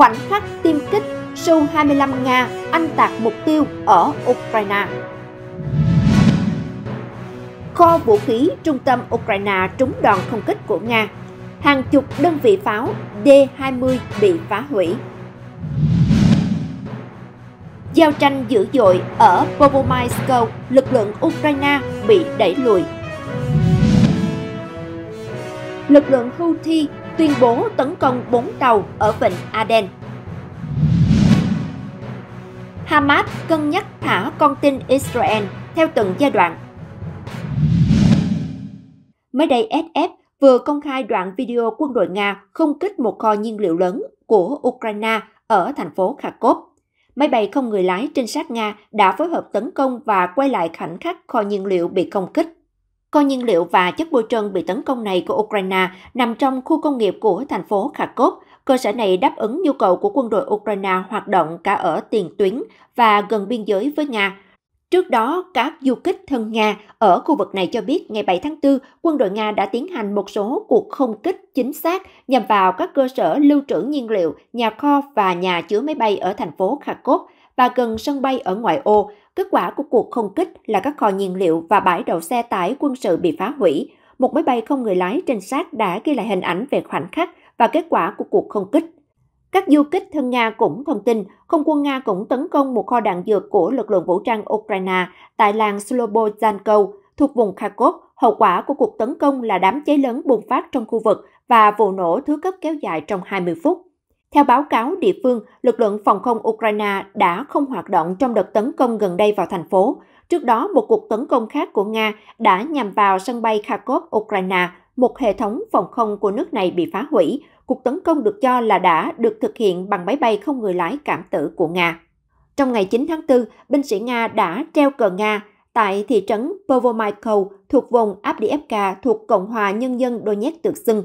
Khoảnh khắc tiêm kích, Su-25 Nga anh tạc mục tiêu ở Ukraine. Kho vũ khí trung tâm Ukraine trúng đòn không kích của Nga, hàng chục đơn vị pháo D-20 bị phá hủy. Giao tranh dữ dội ở Bobomysk, lực lượng Ukraine bị đẩy lùi. Lực lượng Houthi tuyên bố tấn công 4 tàu ở vịnh Aden. Hamas cân nhắc thả con tin Israel theo từng giai đoạn. Mới đây, SF vừa công khai đoạn video quân đội Nga không kích một kho nhiên liệu lớn của Ukraine ở thành phố Kharkov. Máy bay không người lái trinh sát Nga đã phối hợp tấn công và quay lại khoảnh khắc kho nhiên liệu bị công kích. Kho nhiên liệu và chất bôi trơn bị tấn công này của Ukraine nằm trong khu công nghiệp của thành phố Kharkov. Cơ sở này đáp ứng nhu cầu của quân đội Ukraine hoạt động cả ở tiền tuyến và gần biên giới với Nga. Trước đó, các du kích thân Nga ở khu vực này cho biết ngày 7 tháng 4, quân đội Nga đã tiến hành một số cuộc không kích chính xác nhằm vào các cơ sở lưu trữ nhiên liệu, nhà kho và nhà chứa máy bay ở thành phố Kharkov – và gần sân bay ở ngoại ô, kết quả của cuộc không kích là các kho nhiên liệu và bãi đậu xe tải quân sự bị phá hủy. Một máy bay không người lái trinh sát đã ghi lại hình ảnh về khoảnh khắc và kết quả của cuộc không kích. Các du kích thân Nga cũng thông tin, không quân Nga cũng tấn công một kho đạn dược của lực lượng vũ trang Ukraine tại làng Slobozhanko thuộc vùng Kharkov. Hậu quả của cuộc tấn công là đám cháy lớn bùng phát trong khu vực và vụ nổ thứ cấp kéo dài trong 20 phút. Theo báo cáo địa phương, lực lượng phòng không Ukraine đã không hoạt động trong đợt tấn công gần đây vào thành phố. Trước đó, một cuộc tấn công khác của Nga đã nhằm vào sân bay Kharkov, Ukraine. Một hệ thống phòng không của nước này bị phá hủy. Cuộc tấn công được cho là đã được thực hiện bằng máy bay không người lái cảm tử của Nga. Trong ngày 9 tháng 4, binh sĩ Nga đã treo cờ Nga tại thị trấn Povomaikov thuộc vùng Abdiivka thuộc Cộng hòa Nhân dân Donetsk tự xưng.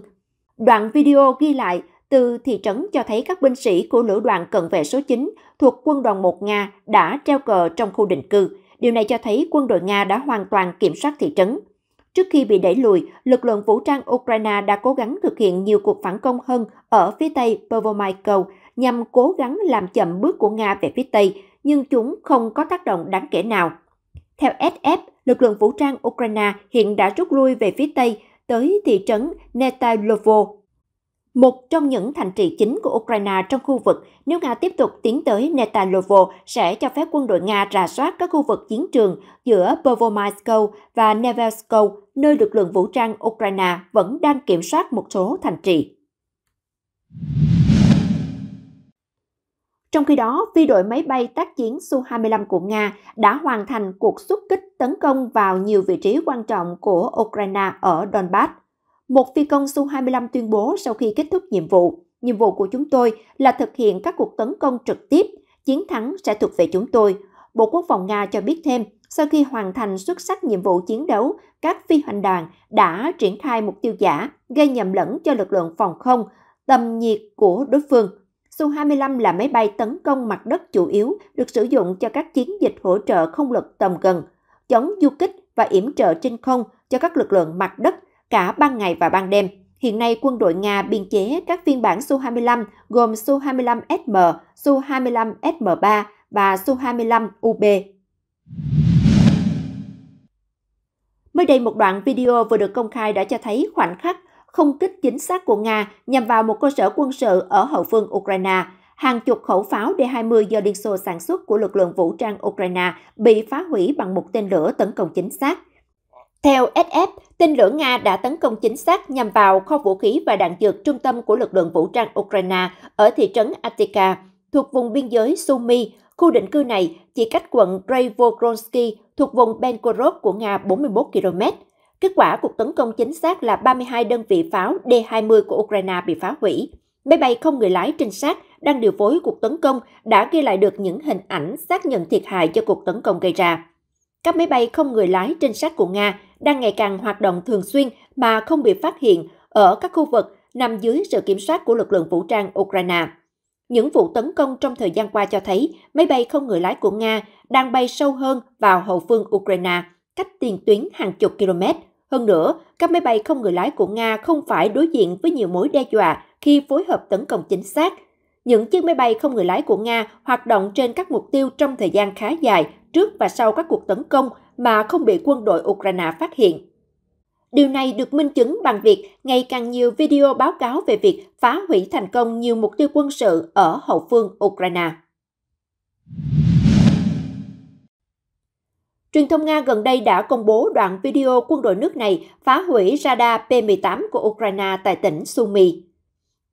Đoạn video ghi lại từ thị trấn cho thấy các binh sĩ của lữ đoàn cận vệ số 9 thuộc quân đoàn 1 Nga đã treo cờ trong khu định cư. Điều này cho thấy quân đội Nga đã hoàn toàn kiểm soát thị trấn. Trước khi bị đẩy lùi, lực lượng vũ trang Ukraine đã cố gắng thực hiện nhiều cuộc phản công hơn ở phía tây Pervomaikov nhằm cố gắng làm chậm bước của Nga về phía tây, nhưng chúng không có tác động đáng kể nào. Theo SF, lực lượng vũ trang Ukraine hiện đã rút lui về phía tây tới thị trấn Netailovo một trong những thành trì chính của Ukraine trong khu vực nếu Nga tiếp tục tiến tới Netalovo sẽ cho phép quân đội Nga rà soát các khu vực chiến trường giữa Pervomaisko và Nevelsko, nơi lực lượng vũ trang Ukraine vẫn đang kiểm soát một số thành trì. Trong khi đó, phi đội máy bay tác chiến Su-25 của Nga đã hoàn thành cuộc xuất kích tấn công vào nhiều vị trí quan trọng của Ukraine ở Donbass. Một phi công Su-25 tuyên bố sau khi kết thúc nhiệm vụ, nhiệm vụ của chúng tôi là thực hiện các cuộc tấn công trực tiếp, chiến thắng sẽ thuộc về chúng tôi. Bộ Quốc phòng Nga cho biết thêm, sau khi hoàn thành xuất sắc nhiệm vụ chiến đấu, các phi hành đoàn đã triển khai mục tiêu giả, gây nhầm lẫn cho lực lượng phòng không, tầm nhiệt của đối phương. Su-25 là máy bay tấn công mặt đất chủ yếu được sử dụng cho các chiến dịch hỗ trợ không lực tầm gần, chống du kích và yểm trợ trên không cho các lực lượng mặt đất cả ban ngày và ban đêm. Hiện nay, quân đội Nga biên chế các phiên bản Su-25 gồm Su-25SM, Su-25SM3 và Su-25UB. Mới đây, một đoạn video vừa được công khai đã cho thấy khoảnh khắc không kích chính xác của Nga nhằm vào một cơ sở quân sự ở hậu phương Ukraine. Hàng chục khẩu pháo D-20 do Liên Xô sản xuất của lực lượng vũ trang Ukraine bị phá hủy bằng một tên lửa tấn công chính xác. Theo SF, tên lửa Nga đã tấn công chính xác nhằm vào kho vũ khí và đạn dược trung tâm của lực lượng vũ trang Ukraine ở thị trấn Atika, thuộc vùng biên giới Sumy. Khu định cư này chỉ cách quận Rayvokronsky thuộc vùng Benkorov của Nga 41 km. Kết quả cuộc tấn công chính xác là 32 đơn vị pháo D-20 của Ukraine bị phá hủy. Máy bay không người lái trinh sát đang điều phối cuộc tấn công đã ghi lại được những hình ảnh xác nhận thiệt hại do cuộc tấn công gây ra. Các máy bay không người lái trinh sát của Nga đang ngày càng hoạt động thường xuyên mà không bị phát hiện ở các khu vực nằm dưới sự kiểm soát của lực lượng vũ trang Ukraine. Những vụ tấn công trong thời gian qua cho thấy máy bay không người lái của Nga đang bay sâu hơn vào hậu phương Ukraine, cách tiền tuyến hàng chục km. Hơn nữa, các máy bay không người lái của Nga không phải đối diện với nhiều mối đe dọa khi phối hợp tấn công chính xác. Những chiếc máy bay không người lái của Nga hoạt động trên các mục tiêu trong thời gian khá dài trước và sau các cuộc tấn công mà không bị quân đội Ukraine phát hiện. Điều này được minh chứng bằng việc ngày càng nhiều video báo cáo về việc phá hủy thành công nhiều mục tiêu quân sự ở hậu phương Ukraine. Truyền thông Nga gần đây đã công bố đoạn video quân đội nước này phá hủy radar P-18 của Ukraine tại tỉnh Sumy.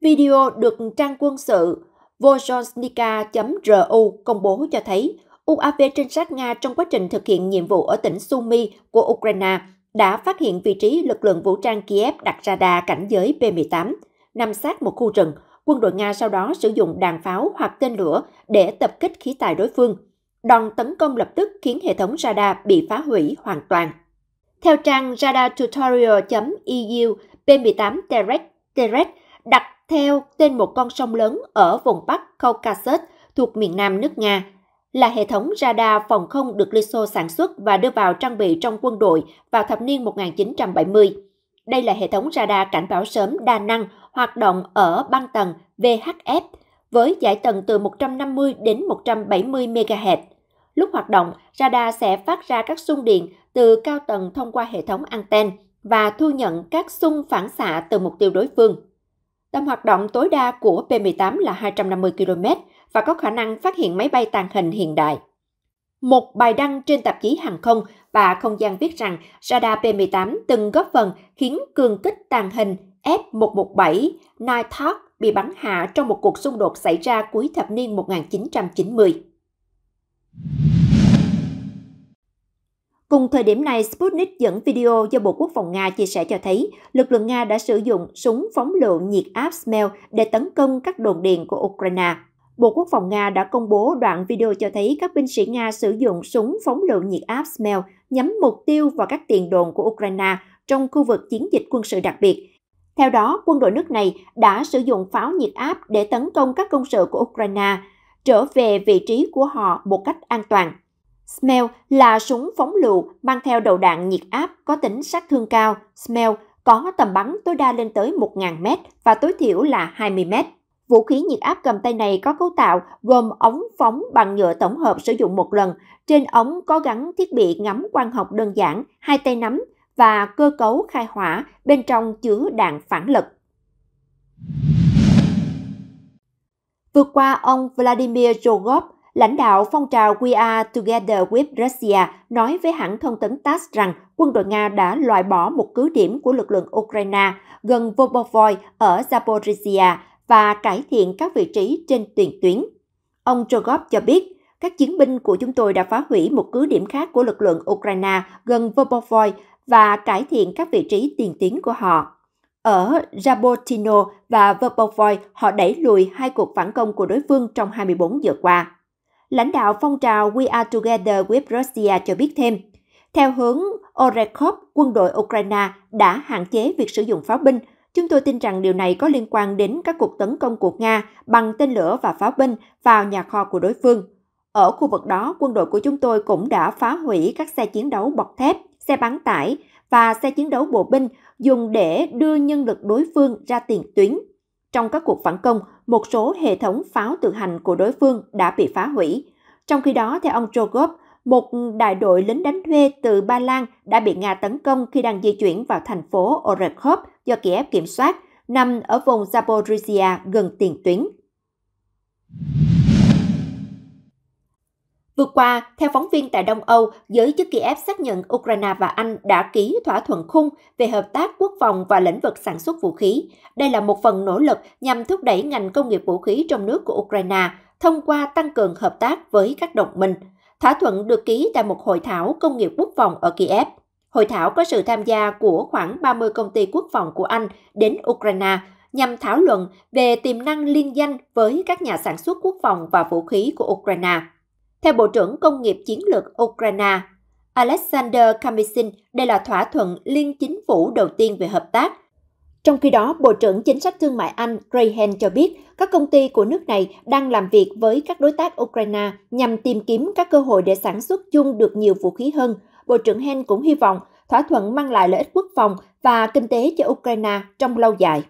Video được trang quân sự Vozhoznica.ru công bố cho thấy UAV trinh sát Nga trong quá trình thực hiện nhiệm vụ ở tỉnh Sumy của Ukraine đã phát hiện vị trí lực lượng vũ trang Kiev đặt radar cảnh giới B-18, nằm sát một khu rừng. Quân đội Nga sau đó sử dụng đạn pháo hoặc tên lửa để tập kích khí tài đối phương. Đòn tấn công lập tức khiến hệ thống radar bị phá hủy hoàn toàn. Theo trang radartutorial.eu, B-18 Terek, Terek đặt theo tên một con sông lớn ở vùng Bắc Caucasus thuộc miền nam nước Nga – là hệ thống radar phòng không được Liên sản xuất và đưa vào trang bị trong quân đội vào thập niên 1970. Đây là hệ thống radar cảnh báo sớm đa năng hoạt động ở băng tầng VHF với giải tần từ 150 đến 170 MHz. Lúc hoạt động, radar sẽ phát ra các xung điện từ cao tầng thông qua hệ thống anten và thu nhận các xung phản xạ từ mục tiêu đối phương. Tầm hoạt động tối đa của P-18 là 250 km, và có khả năng phát hiện máy bay tàng hình hiện đại. Một bài đăng trên tạp chí hàng không và không gian viết rằng radar P-18 từng góp phần khiến cường kích tàng hình F-117 Nighthawk bị bắn hạ trong một cuộc xung đột xảy ra cuối thập niên 1990. Cùng thời điểm này, Sputnik dẫn video do Bộ Quốc phòng Nga chia sẻ cho thấy lực lượng Nga đã sử dụng súng phóng lựu nhiệt áp Smell để tấn công các đồn điền của Ukraine. Bộ Quốc phòng Nga đã công bố đoạn video cho thấy các binh sĩ Nga sử dụng súng phóng lựu nhiệt áp Smell nhắm mục tiêu vào các tiền đồn của Ukraine trong khu vực chiến dịch quân sự đặc biệt. Theo đó, quân đội nước này đã sử dụng pháo nhiệt áp để tấn công các công sự của Ukraine, trở về vị trí của họ một cách an toàn. Smell là súng phóng lựu mang theo đầu đạn nhiệt áp có tính sát thương cao. Smell có tầm bắn tối đa lên tới 1.000 m và tối thiểu là 20 mét. Vũ khí nhiệt áp cầm tay này có cấu tạo gồm ống phóng bằng nhựa tổng hợp sử dụng một lần. Trên ống có gắn thiết bị ngắm quang học đơn giản, hai tay nắm và cơ cấu khai hỏa bên trong chứa đạn phản lực. Vừa qua, ông Vladimir Rogov, lãnh đạo phong trào We Are Together with Russia, nói với hãng thông tấn TASS rằng quân đội Nga đã loại bỏ một cứ điểm của lực lượng Ukraine gần Vobovoy ở Zaporizhia và cải thiện các vị trí trên tiền tuyến. Ông Trogov cho biết, các chiến binh của chúng tôi đã phá hủy một cứ điểm khác của lực lượng Ukraine gần Vobovoy và cải thiện các vị trí tiền tuyến của họ. Ở Jabotino và Verbovoy, họ đẩy lùi hai cuộc phản công của đối phương trong 24 giờ qua. Lãnh đạo phong trào We Are Together with Russia cho biết thêm, theo hướng Orekhov, quân đội Ukraine đã hạn chế việc sử dụng pháo binh Chúng tôi tin rằng điều này có liên quan đến các cuộc tấn công của Nga bằng tên lửa và pháo binh vào nhà kho của đối phương. Ở khu vực đó, quân đội của chúng tôi cũng đã phá hủy các xe chiến đấu bọc thép, xe bán tải và xe chiến đấu bộ binh dùng để đưa nhân lực đối phương ra tiền tuyến. Trong các cuộc phản công, một số hệ thống pháo tự hành của đối phương đã bị phá hủy. Trong khi đó, theo ông trogov một đại đội lính đánh thuê từ Ba Lan đã bị Nga tấn công khi đang di chuyển vào thành phố Orekhov do Kiev kiểm soát, nằm ở vùng Zaporizhia gần tiền tuyến. Vừa qua, theo phóng viên tại Đông Âu, giới chức Kiev xác nhận Ukraine và Anh đã ký thỏa thuận khung về hợp tác quốc phòng và lĩnh vực sản xuất vũ khí. Đây là một phần nỗ lực nhằm thúc đẩy ngành công nghiệp vũ khí trong nước của Ukraine thông qua tăng cường hợp tác với các đồng minh. Thỏa thuận được ký tại một hội thảo công nghiệp quốc phòng ở Kiev. Hội thảo có sự tham gia của khoảng 30 công ty quốc phòng của Anh đến Ukraine nhằm thảo luận về tiềm năng liên danh với các nhà sản xuất quốc phòng và vũ khí của Ukraine. Theo Bộ trưởng Công nghiệp Chiến lược Ukraine, Alexander Kamysin, đây là thỏa thuận liên chính phủ đầu tiên về hợp tác trong khi đó, Bộ trưởng Chính sách Thương mại Anh ray Graham cho biết các công ty của nước này đang làm việc với các đối tác Ukraine nhằm tìm kiếm các cơ hội để sản xuất chung được nhiều vũ khí hơn. Bộ trưởng Hen cũng hy vọng thỏa thuận mang lại lợi ích quốc phòng và kinh tế cho Ukraine trong lâu dài.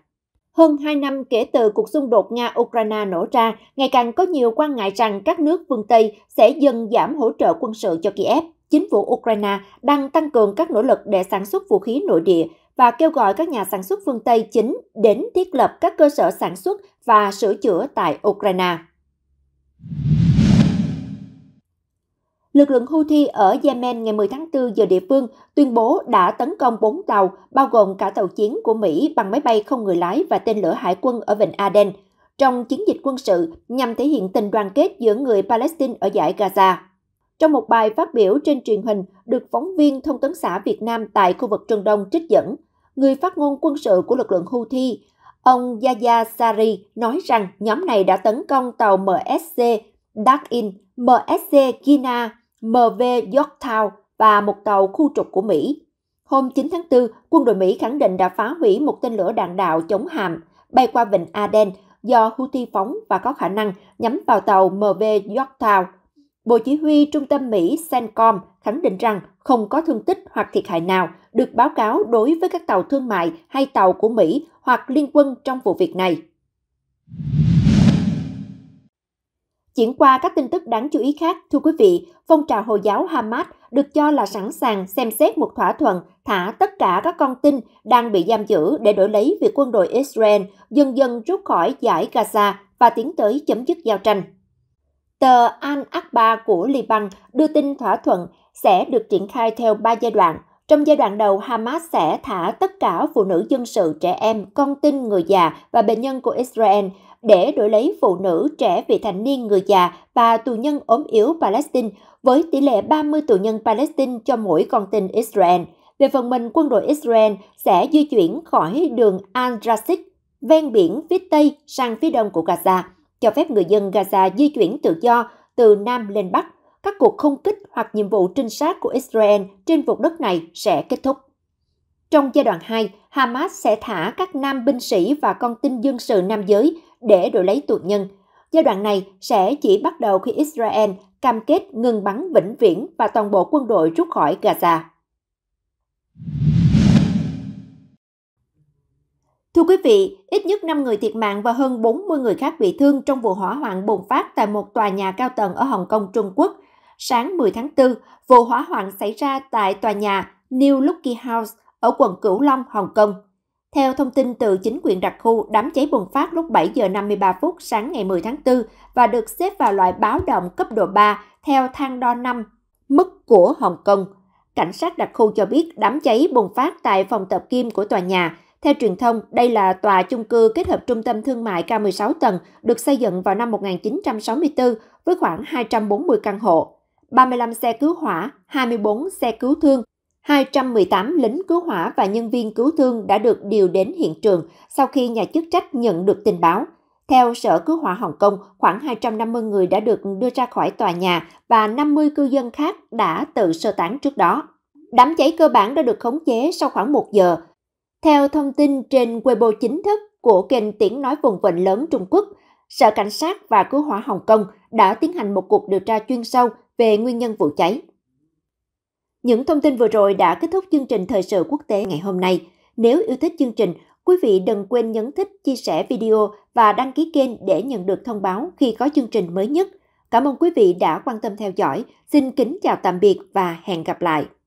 Hơn 2 năm kể từ cuộc xung đột Nga-Ukraine nổ ra, ngày càng có nhiều quan ngại rằng các nước phương Tây sẽ dần giảm hỗ trợ quân sự cho Kiev. Chính phủ Ukraine đang tăng cường các nỗ lực để sản xuất vũ khí nội địa, và kêu gọi các nhà sản xuất phương Tây chính đến thiết lập các cơ sở sản xuất và sửa chữa tại Ukraine. Lực lượng Houthi ở Yemen ngày 10 tháng 4 giờ địa phương tuyên bố đã tấn công 4 tàu, bao gồm cả tàu chiến của Mỹ bằng máy bay không người lái và tên lửa hải quân ở Vịnh Aden, trong chiến dịch quân sự nhằm thể hiện tình đoàn kết giữa người Palestine ở giải Gaza. Trong một bài phát biểu trên truyền hình được phóng viên thông tấn xã Việt Nam tại khu vực Trung Đông trích dẫn, người phát ngôn quân sự của lực lượng Houthi, ông Yahya Sari nói rằng nhóm này đã tấn công tàu MSC Dark In, MSC Gina, MV Yorktown và một tàu khu trục của Mỹ. Hôm 9 tháng 4, quân đội Mỹ khẳng định đã phá hủy một tên lửa đạn đạo chống hạm bay qua vịnh Aden do Houthi phóng và có khả năng nhắm vào tàu MV Yorktown. Bộ Chỉ huy Trung tâm Mỹ CENTCOM khẳng định rằng không có thương tích hoặc thiệt hại nào được báo cáo đối với các tàu thương mại hay tàu của Mỹ hoặc liên quân trong vụ việc này. Chuyển qua các tin tức đáng chú ý khác, thưa quý vị, phong trào Hồi giáo Hamas được cho là sẵn sàng xem xét một thỏa thuận thả tất cả các con tin đang bị giam giữ để đổi lấy việc quân đội Israel dần dần rút khỏi giải Gaza và tiến tới chấm dứt giao tranh. Tờ Al Akbar của Liban đưa tin thỏa thuận sẽ được triển khai theo 3 giai đoạn. Trong giai đoạn đầu, Hamas sẽ thả tất cả phụ nữ dân sự, trẻ em, con tin, người già và bệnh nhân của Israel để đổi lấy phụ nữ, trẻ vị thành niên, người già và tù nhân ốm yếu Palestine với tỷ lệ 30 tù nhân Palestine cho mỗi con tin Israel. Về phần mình, quân đội Israel sẽ di chuyển khỏi đường al jasid ven biển phía Tây sang phía đông của Gaza cho phép người dân Gaza di chuyển tự do từ Nam lên Bắc. Các cuộc không kích hoặc nhiệm vụ trinh sát của Israel trên vùng đất này sẽ kết thúc. Trong giai đoạn 2, Hamas sẽ thả các nam binh sĩ và con tin dân sự nam giới để đổi lấy tù nhân. Giai đoạn này sẽ chỉ bắt đầu khi Israel cam kết ngừng bắn vĩnh viễn và toàn bộ quân đội rút khỏi Gaza. Thưa quý vị, ít nhất 5 người thiệt mạng và hơn 40 người khác bị thương trong vụ hỏa hoạn bùng phát tại một tòa nhà cao tầng ở Hồng Kông, Trung Quốc. Sáng 10 tháng 4, vụ hỏa hoạn xảy ra tại tòa nhà New Lucky House ở quận Cửu Long, Hồng Kông. Theo thông tin từ chính quyền đặc khu, đám cháy bùng phát lúc 7 giờ 53 phút sáng ngày 10 tháng 4 và được xếp vào loại báo động cấp độ 3 theo thang đo 5, mức của Hồng Kông. Cảnh sát đặc khu cho biết đám cháy bùng phát tại phòng tập kim của tòa nhà, theo truyền thông, đây là tòa chung cư kết hợp trung tâm thương mại cao 16 tầng được xây dựng vào năm 1964 với khoảng 240 căn hộ, 35 xe cứu hỏa, 24 xe cứu thương, 218 lính cứu hỏa và nhân viên cứu thương đã được điều đến hiện trường sau khi nhà chức trách nhận được tin báo. Theo Sở Cứu hỏa Hồng Kông, khoảng 250 người đã được đưa ra khỏi tòa nhà và 50 cư dân khác đã tự sơ tán trước đó. Đám cháy cơ bản đã được khống chế sau khoảng 1 giờ, theo thông tin trên Weibo chính thức của kênh tiếng nói vùng vịnh lớn Trung Quốc, Sở Cảnh sát và Cứu hỏa Hồng Kông đã tiến hành một cuộc điều tra chuyên sâu về nguyên nhân vụ cháy. Những thông tin vừa rồi đã kết thúc chương trình thời sự quốc tế ngày hôm nay. Nếu yêu thích chương trình, quý vị đừng quên nhấn thích, chia sẻ video và đăng ký kênh để nhận được thông báo khi có chương trình mới nhất. Cảm ơn quý vị đã quan tâm theo dõi. Xin kính chào tạm biệt và hẹn gặp lại.